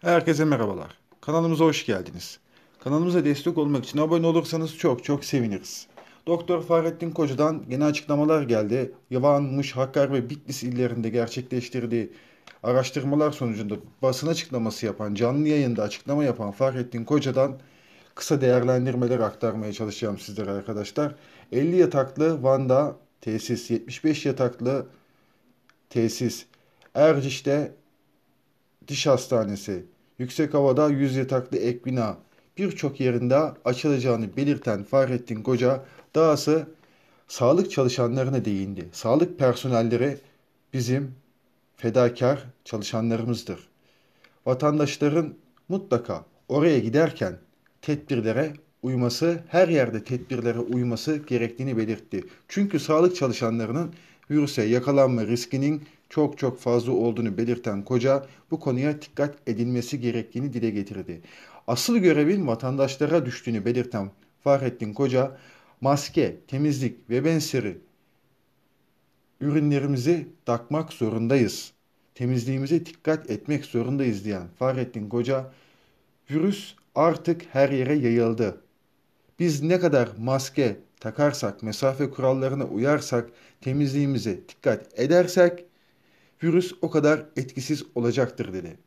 Herkese merhabalar. Kanalımıza hoş geldiniz. Kanalımıza destek olmak için abone olursanız çok çok seviniriz. Doktor Fahrettin Koca'dan yeni açıklamalar geldi. Yavan, Muş, Hakkari ve Bitlis illerinde gerçekleştirdiği araştırmalar sonucunda basın açıklaması yapan, canlı yayında açıklama yapan Fahrettin Koca'dan kısa değerlendirmeler aktarmaya çalışacağım sizlere arkadaşlar. 50 yataklı Van'da tesis, 75 yataklı tesis, Erciş'te diş hastanesi, yüksek havada yüz yataklı ek bina birçok yerinde açılacağını belirten Fahrettin Koca dahası sağlık çalışanlarına değindi. Sağlık personelleri bizim fedakar çalışanlarımızdır. Vatandaşların mutlaka oraya giderken tedbirlere uyması, her yerde tedbirlere uyması gerektiğini belirtti. Çünkü sağlık çalışanlarının virüse yakalanma riskinin çok çok fazla olduğunu belirten koca bu konuya dikkat edilmesi gerektiğini dile getirdi. Asıl görevin vatandaşlara düştüğünü belirten Fahrettin Koca, maske, temizlik ve benzeri ürünlerimizi takmak zorundayız. Temizliğimize dikkat etmek zorundayız diyen Fahrettin Koca, virüs artık her yere yayıldı. Biz ne kadar maske takarsak, mesafe kurallarına uyarsak, temizliğimize dikkat edersek virüs o kadar etkisiz olacaktır dedi.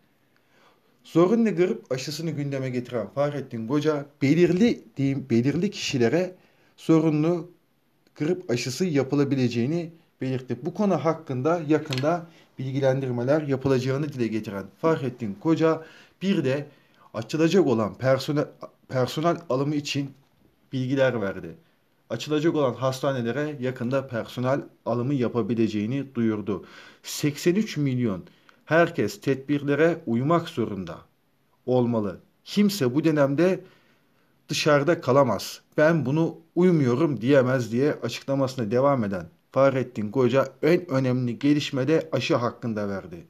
Zorunlu grip aşısını gündeme getiren Fahrettin Koca belirli diyeyim, belirli kişilere zorunlu grip aşısı yapılabileceğini belirtti. Bu konu hakkında yakında bilgilendirmeler yapılacağını dile getiren Fahrettin Koca bir de açılacak olan personel, personel alımı için bilgiler verdi açılacak olan hastanelere yakında personel alımı yapabileceğini duyurdu. 83 milyon herkes tedbirlere uymak zorunda olmalı. Kimse bu dönemde dışarıda kalamaz. Ben bunu uymuyorum diyemez diye açıklamasına devam eden Fahrettin Koca en önemli gelişmede aşı hakkında verdi.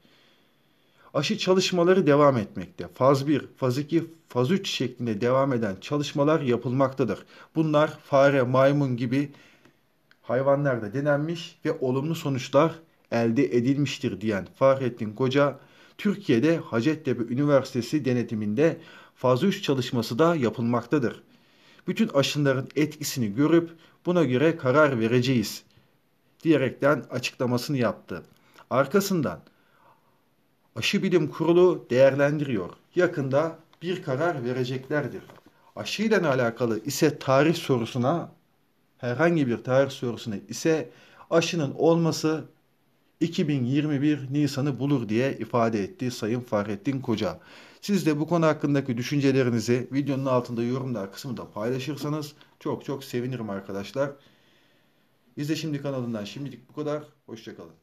Aşı çalışmaları devam etmekte. Faz 1, faz 2, faz 3 şeklinde devam eden çalışmalar yapılmaktadır. Bunlar fare, maymun gibi hayvanlarda denenmiş ve olumlu sonuçlar elde edilmiştir diyen Fahrettin Koca, Türkiye'de Hacettepe Üniversitesi denetiminde faz 3 çalışması da yapılmaktadır. Bütün aşınların etkisini görüp buna göre karar vereceğiz diyerekten açıklamasını yaptı. Arkasından Aşı Bilim Kurulu değerlendiriyor. Yakında bir karar vereceklerdir. Aşı ile alakalı ise tarih sorusuna herhangi bir tarih sorusuna ise aşının olması 2021 Nisan'ı bulur diye ifade etti Sayın Fahrettin Koca. Siz de bu konu hakkındaki düşüncelerinizi videonun altında yorumlar kısmında paylaşırsanız çok çok sevinirim arkadaşlar. İzle şimdi kanalından şimdilik bu kadar. Hoşçakalın.